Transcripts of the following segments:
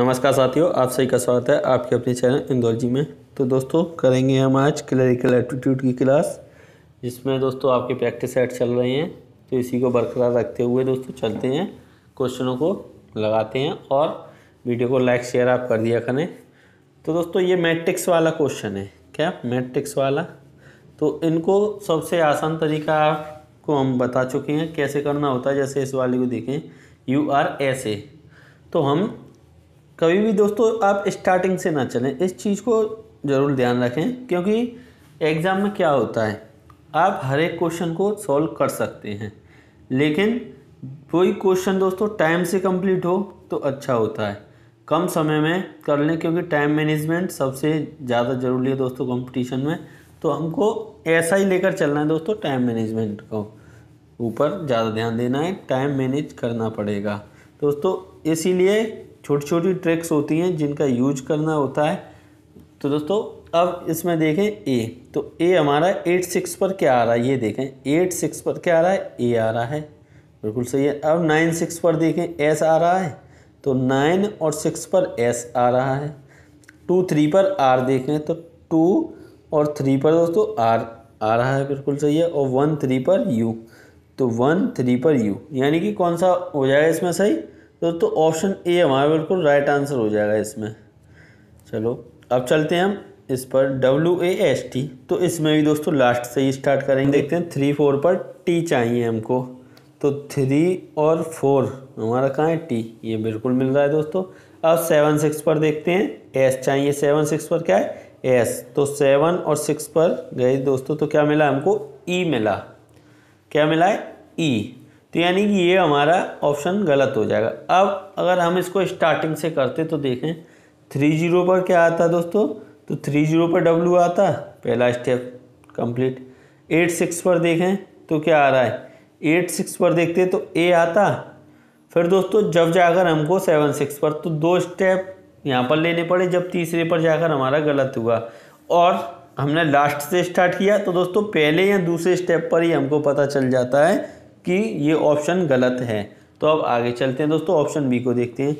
नमस्कार साथियों आप सभी का स्वागत है आपके अपने चैनल जी में तो दोस्तों करेंगे हम आज क्लरिकल एटीट्यूड की क्लास जिसमें दोस्तों आपके प्रैक्टिस सेट चल रहे हैं तो इसी को बरकरार रखते हुए दोस्तों चलते हैं क्वेश्चनों को लगाते हैं और वीडियो को लाइक शेयर आप कर दिया करें तो दोस्तों ये मैट्रिक्स वाला क्वेश्चन है क्या मैट्रिक्स वाला तो इनको सबसे आसान तरीका आपको हम बता चुके हैं कैसे करना होता है जैसे इस वाले को देखें यू आर एस ए तो हम कभी भी दोस्तों आप स्टार्टिंग से ना चलें इस चीज़ को ज़रूर ध्यान रखें क्योंकि एग्ज़ाम में क्या होता है आप हर एक क्वेश्चन को सॉल्व कर सकते हैं लेकिन कोई क्वेश्चन दोस्तों टाइम से कंप्लीट हो तो अच्छा होता है कम समय में कर लें क्योंकि टाइम मैनेजमेंट सबसे ज़्यादा ज़रूरी है दोस्तों कंपटीशन में तो हमको ऐसा ही लेकर चलना है दोस्तों टाइम मैनेजमेंट को ऊपर ज़्यादा ध्यान देना है टाइम मैनेज करना पड़ेगा दोस्तों इसीलिए छोटी छोटी ट्रिक्स होती हैं जिनका यूज करना होता है तो दोस्तों अब इसमें देखें ए तो ए हमारा एट सिक्स पर क्या आ रहा है ये देखें एट सिक्स पर क्या आ रहा है ए आ रहा है बिल्कुल सही है अब नाइन सिक्स पर देखें एस आ रहा है तो नाइन और सिक्स पर एस आ रहा है टू थ्री पर आर देखें तो टू और थ्री पर दोस्तों आर आ रहा है बिल्कुल सही है और वन थ्री पर यू तो वन थ्री पर यू यानी कि कौन सा हो जाएगा इसमें सही दोस्तों ऑप्शन ए हमारा बिल्कुल राइट आंसर हो जाएगा इसमें चलो अब चलते हैं हम इस पर डब्ल्यू ए एस टी तो इसमें भी दोस्तों लास्ट से ही स्टार्ट करेंगे देखते हैं थ्री फोर पर टी चाहिए हमको तो थ्री और फोर हमारा कहाँ है टी ये बिल्कुल मिल रहा है दोस्तों अब सेवन सिक्स पर देखते हैं एस चाहिए सेवन सिक्स पर क्या है एस तो सेवन और सिक्स पर गए दोस्तों तो क्या मिला हमको ई e मिला क्या मिला है ई e। तो यानी कि ये हमारा ऑप्शन गलत हो जाएगा अब अगर हम इसको स्टार्टिंग से करते तो देखें थ्री जीरो पर क्या आता दोस्तों तो थ्री जीरो पर डब्ल्यू आता पहला स्टेप कंप्लीट एट सिक्स पर देखें तो क्या आ रहा है एट सिक्स पर देखते तो ए आता फिर दोस्तों जब जाकर हमको सेवन सिक्स पर तो दो स्टेप यहाँ पर लेने पड़े जब तीसरे पर जाकर हमारा गलत हुआ और हमने लास्ट से स्टार्ट किया तो दोस्तों पहले या दूसरे स्टेप पर ही हमको पता चल जाता है कि ये ऑप्शन गलत है तो अब आगे चलते हैं दोस्तों ऑप्शन बी को देखते हैं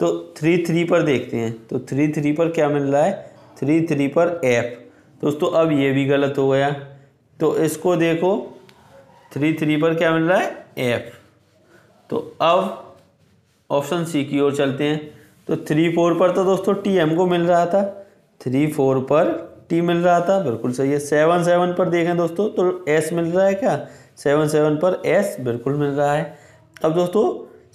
तो थ्री थ्री पर देखते हैं तो थ्री थ्री पर क्या मिल रहा है थ्री थ्री पर एफ दोस्तों अब ये भी गलत हो गया तो इसको देखो थ्री थ्री पर क्या मिल रहा है एफ तो अब ऑप्शन सी की ओर चलते हैं तो थ्री फोर पर तो दोस्तों टी एम को मिल रहा था थ्री फोर पर टी मिल रहा था बिल्कुल सही है सेवन सेवन पर देखें दोस्तों तो एस मिल रहा है क्या सेवन सेवन पर एस बिल्कुल मिल रहा है अब दोस्तों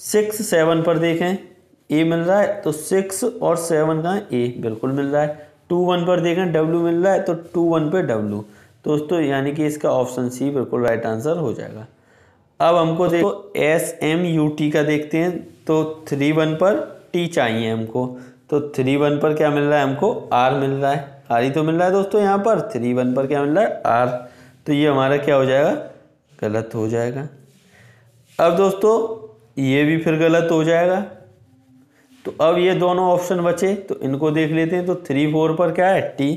सिक्स सेवन पर देखें ए मिल रहा है तो सिक्स और सेवन का ए बिल्कुल मिल रहा है टू वन पर देखें डब्ल्यू मिल रहा है तो टू वन पर डब्लू दोस्तों यानी कि इसका ऑप्शन सी बिल्कुल राइट आंसर हो जाएगा अब हमको देखो एस एम यू टी का देखते हैं तो थ्री वन पर टी चाहिए हमको तो थ्री वन पर क्या मिल रहा है हमको आर मिल रहा है आर ही तो मिल रहा है दोस्तों यहाँ पर थ्री वन पर क्या मिल रहा है आर तो ये हमारा क्या हो जाएगा गलत हो जाएगा अब दोस्तों ये भी फिर गलत हो जाएगा तो अब ये दोनों ऑप्शन बचे तो इनको देख लेते हैं तो थ्री फोर पर क्या है टी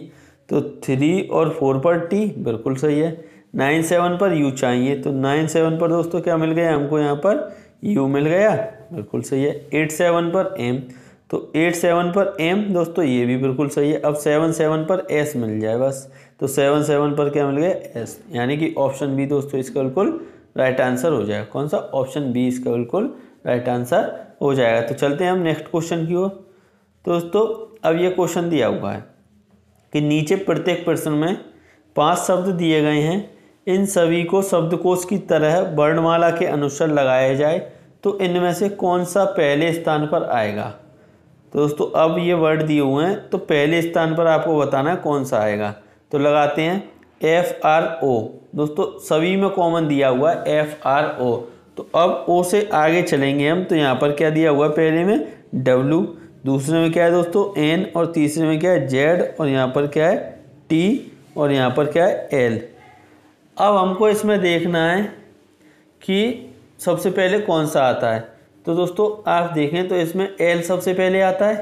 तो थ्री और फोर पर टी बिल्कुल सही है नाइन सेवन पर यू चाहिए तो नाइन सेवन पर दोस्तों क्या मिल गया हमको यहाँ पर यू मिल गया बिल्कुल सही है एट सेवन पर एम तो एट सेवन पर एम दोस्तों ये भी बिल्कुल सही है अब सेवन सेवन पर एस मिल जाए बस तो सेवन सेवन पर क्या मिल गया एस यानी कि ऑप्शन बी दोस्तों इसका बिल्कुल राइट आंसर हो जाएगा कौन सा ऑप्शन बी इसका बिल्कुल राइट आंसर हो जाएगा तो चलते हैं हम नेक्स्ट क्वेश्चन की ओर दोस्तों अब ये क्वेश्चन दिया हुआ है कि नीचे प्रत्येक प्रश्न में पांच शब्द दिए गए हैं इन सभी को शब्दकोश की तरह वर्णमाला के अनुसार लगाया जाए तो इनमें से कौन सा पहले स्थान पर आएगा तो दोस्तों अब ये वर्ड दिए हुए हैं तो पहले स्थान पर आपको बताना कौन सा आएगा तो लगाते हैं एफ आर ओ दोस्तों सभी में कॉमन दिया हुआ है एफ आर ओ तो अब ओ से आगे चलेंगे हम तो यहाँ पर क्या दिया हुआ है पहले में डब्लू दूसरे में क्या है दोस्तों एन और तीसरे में क्या है जेड और यहाँ पर क्या है टी और यहाँ पर क्या है एल अब हमको इसमें देखना है कि सबसे पहले कौन सा आता है तो दोस्तों आप देखें तो इसमें एल सबसे पहले आता है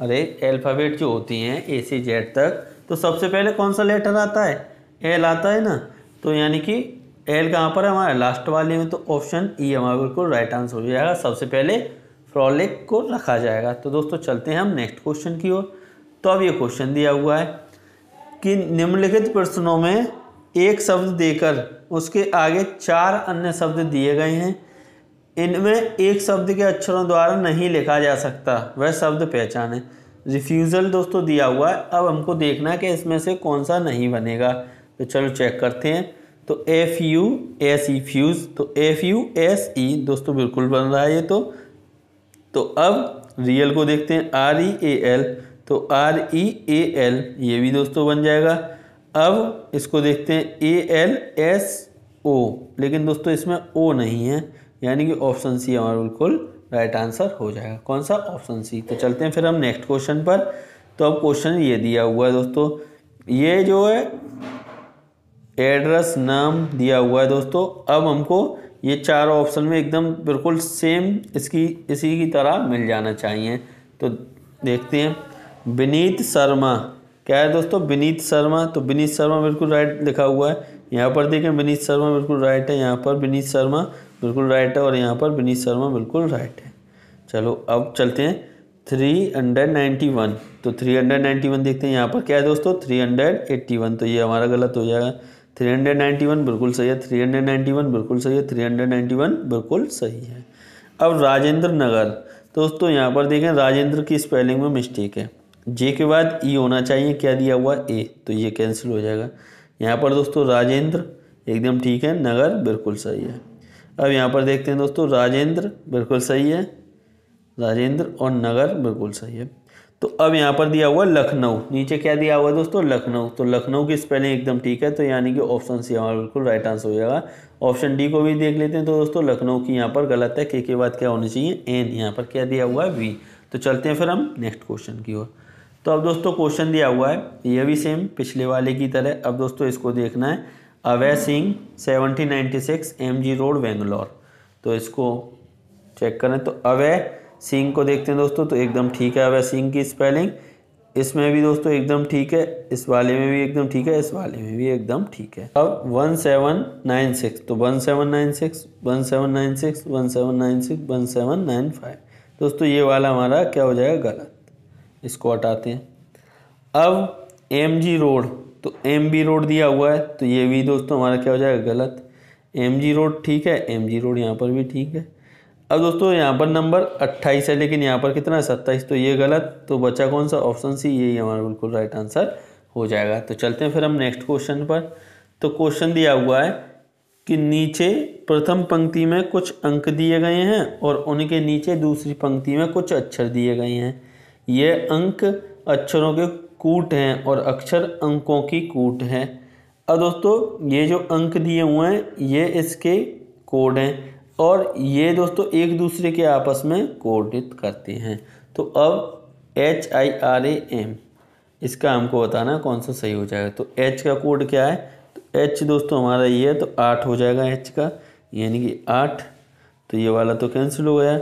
अरे एल्फ़ाबेट जो होती हैं ए सी जेड तक तो सबसे पहले कौन सा लेटर आता है एल आता है ना तो यानी कि एल कहाँ पर है हमारा लास्ट वाले में तो ऑप्शन ई हमारा बिल्कुल राइट आंसर हो जाएगा सबसे पहले फ्रॉलिक को रखा जाएगा तो दोस्तों चलते हैं हम नेक्स्ट क्वेश्चन की ओर तो अब ये क्वेश्चन दिया हुआ है कि निम्नलिखित प्रश्नों में एक शब्द देकर उसके आगे चार अन्य शब्द दिए गए हैं इनमें एक शब्द के अक्षरों द्वारा नहीं लिखा जा सकता वह शब्द पहचान है रिफ्यूज़ल दोस्तों दिया हुआ है अब हमको देखना है कि इसमें से कौन सा नहीं बनेगा तो चलो चेक करते हैं तो F U S E fuse तो एफ यू एस ई दोस्तों बिल्कुल बन रहा है ये तो तो अब रियल को देखते हैं आर ई ए एल तो आर ई ए एल ये भी दोस्तों बन जाएगा अब इसको देखते हैं ए एल एस ओ लेकिन दोस्तों इसमें ओ नहीं है यानी कि ऑप्शन सी हमारा बिल्कुल राइट आंसर हो जाएगा कौन सा ऑप्शन सी तो चलते हैं फिर हम नेक्स्ट क्वेश्चन पर तो अब क्वेश्चन ये दिया हुआ है दोस्तों ये जो है एड्रेस नाम दिया हुआ है दोस्तों अब हमको ये चार ऑप्शन में एकदम बिल्कुल सेम इसकी इसी की तरह मिल जाना चाहिए तो देखते हैं विनीत शर्मा क्या है दोस्तों विनीत शर्मा तो विनीत शर्मा बिल्कुल राइट लिखा हुआ है यहाँ पर देखें विनीत शर्मा बिल्कुल राइट है यहाँ पर विनीत शर्मा बिल्कुल राइट है और यहाँ पर विनीत शर्मा बिल्कुल राइट है चलो अब चलते हैं थ्री हंड्रेड नाइन्टी वन तो थ्री हंड्रेड नाइन्टी वन देखते हैं यहाँ पर क्या है दोस्तों थ्री हंड्रेड एट्टी वन तो ये हमारा गलत हो जाएगा थ्री हंड्रेड नाइन्टी वन बिल्कुल सही है थ्री हंड्रेड नाइन्टी वन बिल्कुल सही है थ्री हंड्रेड नाइन्टी वन बिल्कुल सही है अब राजेंद्र नगर दोस्तों यहाँ पर देखें राजेंद्र की स्पेलिंग में मिस्टेक है जे के बाद ई e होना चाहिए क्या दिया हुआ ए तो ये कैंसिल हो जाएगा यहाँ पर दोस्तों राजेंद्र एकदम ठीक है नगर बिल्कुल सही है अब यहाँ पर देखते हैं दोस्तों राजेंद्र बिल्कुल सही है राजेंद्र और नगर बिल्कुल सही है तो अब यहाँ पर दिया हुआ लखनऊ नीचे क्या दिया हुआ है दोस्तों लखनऊ तो लखनऊ की स्पेलिंग एकदम ठीक है तो यानी कि ऑप्शन सी हमारा बिल्कुल राइट आंसर हो जाएगा ऑप्शन डी को भी देख लेते हैं तो दोस्तों लखनऊ की यहाँ पर गलत है के के बाद क्या होनी चाहिए एन यहाँ पर क्या दिया हुआ है वी तो चलते हैं फिर हम नेक्स्ट क्वेश्चन की ओर तो अब दोस्तों क्वेश्चन दिया हुआ है यह भी सेम पिछले वाले की तरह अब दोस्तों इसको देखना है Avay Singh seventeen ninety six M G road Bangalore तो इसको चेक करें तो अवय सिंह को देखते हैं दोस्तों तो एकदम ठीक है अवय सिंह की स्पेलिंग इसमें भी दोस्तों एकदम ठीक है इस वाले में भी एकदम ठीक है इस वाले में भी एकदम ठीक है अब वन सेवन नाइन सिक्स तो one seven nine six one seven nine six one seven nine six one seven nine five दोस्तों ये वाला हमारा क्या हो जाएगा गलत इसको हटाते हैं अब एम जी रोड तो एम बी रोड दिया हुआ है तो ये भी दोस्तों हमारा क्या हो जाएगा गलत एम जी रोड ठीक है एम जी रोड यहाँ पर भी ठीक है अब दोस्तों यहाँ पर नंबर अट्ठाईस है लेकिन यहाँ पर कितना है सत्ताईस तो ये गलत तो बचा कौन सा ऑप्शन सी यही हमारा बिल्कुल राइट आंसर हो जाएगा तो चलते हैं फिर हम नेक्स्ट क्वेश्चन पर तो क्वेश्चन दिया हुआ है कि नीचे प्रथम पंक्ति में कुछ अंक दिए गए हैं और उनके नीचे दूसरी पंक्ति में कुछ अक्षर दिए गए हैं ये अंक अक्षरों के कूट हैं और अक्षर अंकों की कूट हैं अब दोस्तों ये जो अंक दिए हुए हैं ये इसके कोड हैं और ये दोस्तों एक दूसरे के आपस में कोडित करते हैं तो अब H I R A M इसका हमको बताना कौन सा सही हो जाएगा तो एच का कोड क्या है तो एच दोस्तों हमारा ये है तो आठ हो जाएगा एच का यानी कि आठ तो ये वाला तो कैंसिल हो गया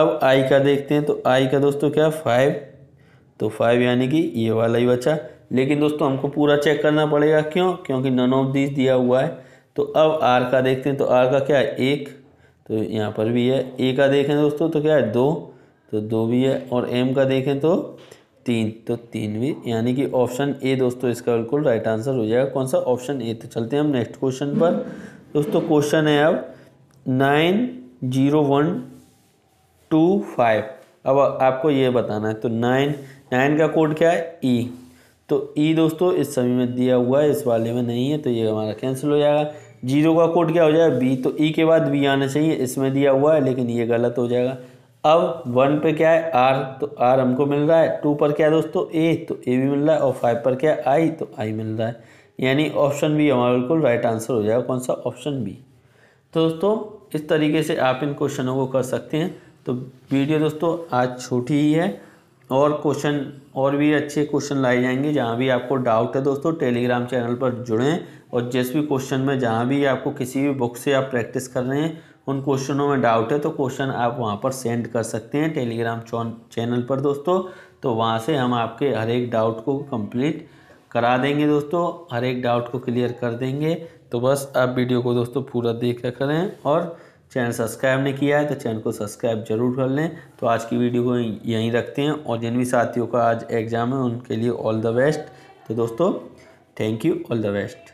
अब आई का देखते हैं तो आई का दोस्तों क्या फाइव तो फाइव यानी कि ये वाला ही बचा लेकिन दोस्तों हमको पूरा चेक करना पड़ेगा क्यों क्योंकि नन ऑफ दिस दिया हुआ है तो अब आर का देखते हैं तो आर का क्या है एक तो यहाँ पर भी है ए का देखें दोस्तों तो क्या है दो तो दो भी है और एम का देखें तो तीन तो तीन भी यानी कि ऑप्शन ए दोस्तों इसका बिल्कुल राइट आंसर हो जाएगा कौन सा ऑप्शन ए तो चलते हैं हम नेक्स्ट क्वेश्चन पर दोस्तों क्वेश्चन है अब nine zero one two five अब आपको ये बताना है तो नाइन नाइन का कोड क्या है ई e. तो ई e दोस्तों इस समय में दिया हुआ है इस वाले में नहीं है तो ये हमारा कैंसिल हो जाएगा जीरो का कोड क्या हो जाएगा बी तो ई e के बाद बी आना चाहिए इसमें दिया हुआ है लेकिन ये गलत हो जाएगा अब वन पे क्या है आर तो आर हमको मिल रहा है टू पर क्या है दोस्तों ए तो ए भी मिल रहा है और फाइव पर क्या है आई तो आई मिल रहा है यानी ऑप्शन बी हमारा बिल्कुल राइट आंसर हो जाएगा कौन सा ऑप्शन बी तो दोस्तों इस तरीके से आप इन क्वेश्चनों को कर सकते हैं तो वीडियो दोस्तों आज छोटी ही है और क्वेश्चन और भी अच्छे क्वेश्चन लाए जाएंगे जहाँ भी आपको डाउट है दोस्तों टेलीग्राम चैनल पर जुड़ें और जिस भी क्वेश्चन में जहाँ भी आपको किसी भी बुक से आप प्रैक्टिस कर रहे हैं उन क्वेश्चनों में डाउट है तो क्वेश्चन आप वहाँ पर सेंड कर सकते हैं टेलीग्राम चैनल पर दोस्तों तो वहाँ से हम आपके हर एक डाउट को कम्प्लीट करा देंगे दोस्तों हर एक डाउट को क्लियर कर देंगे तो बस आप वीडियो को दोस्तों पूरा देखा करें और चैनल सब्सक्राइब नहीं किया है तो चैनल को सब्सक्राइब जरूर कर लें तो आज की वीडियो को यहीं रखते हैं और जिन भी साथियों का आज एग्ज़ाम है उनके लिए ऑल द बेस्ट तो दोस्तों thank you all the best